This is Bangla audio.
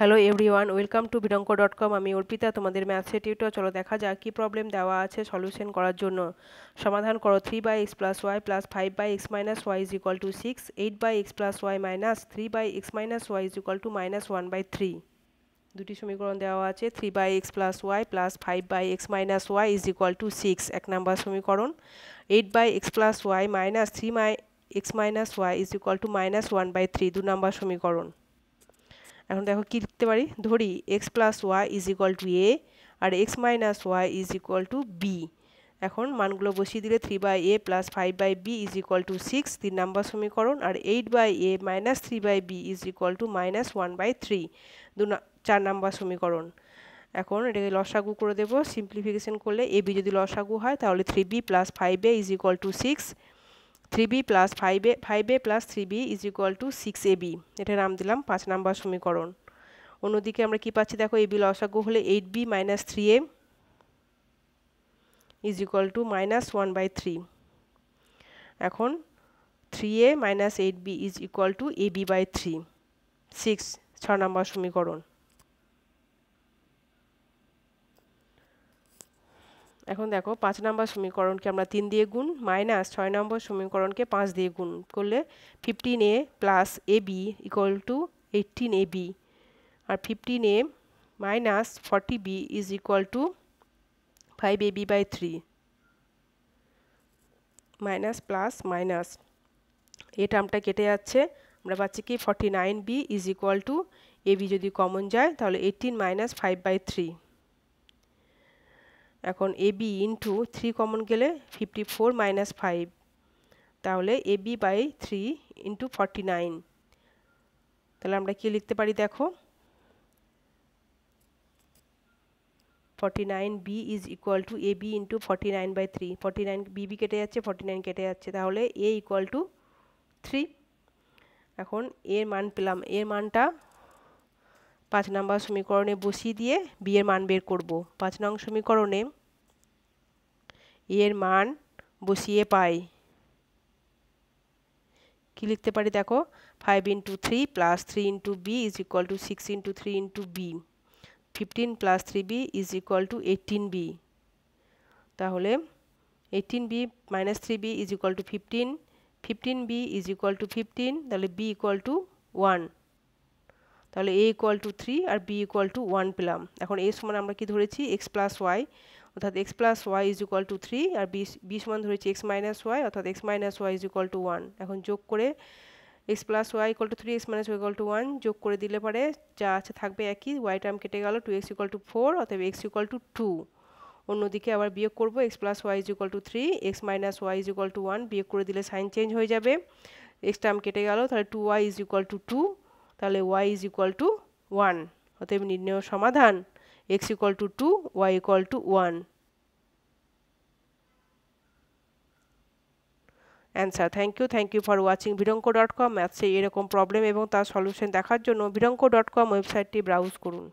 হ্যালো এভরিওয়ান ওয়েলকাম টু বিডঙ্ক ডট কম আমি অর্পিতা তোমাদের ম্যাথসের টিউটর চলো দেখা যাক কী প্রবলেম দেওয়া আছে সলিউশন করার জন্য সমাধান করো three by x plus y plus five by x minus y is equal to six eight by x plus y minus three by x minus y is equal to minus one by three দুটি সমীকরণ দেওয়া আছে three by x plus y plus five by x minus y is equal to six এক নাম্বার সমীকরণ eight by x plus y minus three by x minus y is equal to minus one by three দু নম্বর সমীকরণ এখন দেখো কী লিখতে পারি ধরি x plus y is equal to a আর x minus y is equal to b এখন মানগুলো বসিয়ে দিলে three by a plus five by b is equal to six তিন নাম্বার সমীকরণ আর eight by a minus three by b is equal to minus one by three দু চার নাম্বার সমীকরণ এখন এটাকে লসাগু করে দেবো সিম্পলিফিকেশন করলে এ বি যদি লসাগু হয় তাহলে three b plus five a is equal to six three b plus ফাইভে a five a plus three b is equal to six a b এটা নাম দিলাম পাঁচ নাম্বার সমীকরণ অন্যদিকে আমরা কি পাচ্ছি দেখো এ বি লসাগু হলে eight b minus three a is equal to minus one by three এখন three a minus eight b is equal to a b by three six ছ নাম্বার সমীকরণ এখন দেখো পাঁচ নম্বর সমীকরণকে আমরা তিন দিয়ে গুণ মাইনাস ছয় নম্বর সমীকরণকে পাঁচ দিয়ে গুণ করলে fifteen a plus a b equal to eighteen a b আর fifteen a minus forty b is equal to five a b by three minus plus minus a টার্মটা কেটে যাচ্ছে আমরা পাচ্ছি কি forty nine b is equal to a b যদি কমন যায় তাহলে eighteen minus five by three এখন a b into three common গেলে ফিফটি ফোর মাইনাস ফাইভ তাহলে a b by three into forty nine তাহলে আমরা কী লিখতে পারি দেখো forty nine b is equal to a b into forty nine by three forty nine b b কেটে যাচ্ছে ফর্টি নাইন কেটে যাচ্ছে তাহলে এ ইকুয়াল টু থ্রি এখন এর মান পেলাম এর মানটা পাঁচ নম্বর সমীকরণে বসিয়ে দিয়ে বি এর মান বের করব পাঁচ নং সমীকরণে এর মান বসিয়ে পাই কি লিখতে পারি দেখো five into three plus three into b is equal to six into three into b fifteen plus three b is equal to eighteen b তাহলে eighteen b minus three b is equal to fifteen fifteen b is equal to fifteen তাহলে বি ইকুয়াল টু ওয়ান তাহলে এ ইকোয়াল টু থ্রি আর বি ইকোয়াল টু ওয়ান পেলাম এখন এ সমান আমরা কি ধরেছি এক্স প্লাস ওয়াই অর্থাৎ x plus y is equal to three আর বি বি সমান ধরেছি এক্স মাইনাস ওয়াই অর্থাৎ x minus y is equal to one এখন যোগ করে x plus y equal to three x minus y equal to one যোগ করে দিলে পরে যা আছে থাকবে একই ওয়াই টার্ম কেটে গেল two x equal to four অর্থাৎ এক্স ইকোয়াল টু টু অন্যদিকে আবার বিয়োগ করবো x plus y is equal to three x minus y is equal to one বিয়োগ করে দিলে সাইন চেঞ্জ হয়ে যাবে এক্স টার্ম কেটে গেল তাহলে two y is equal to two তাহলে y is equal to one অতএব নির্ণয় সমাধান x equal to two y equal to one answer thank you thank you for watching ভিডঙ্কো ডট কম ম্যাথসে এরকম প্রবলেম এবং তার সলিউশন দেখার জন্য ভিডঙ্কো ডট কম ওয়েবসাইটটি ব্রাউজ করুন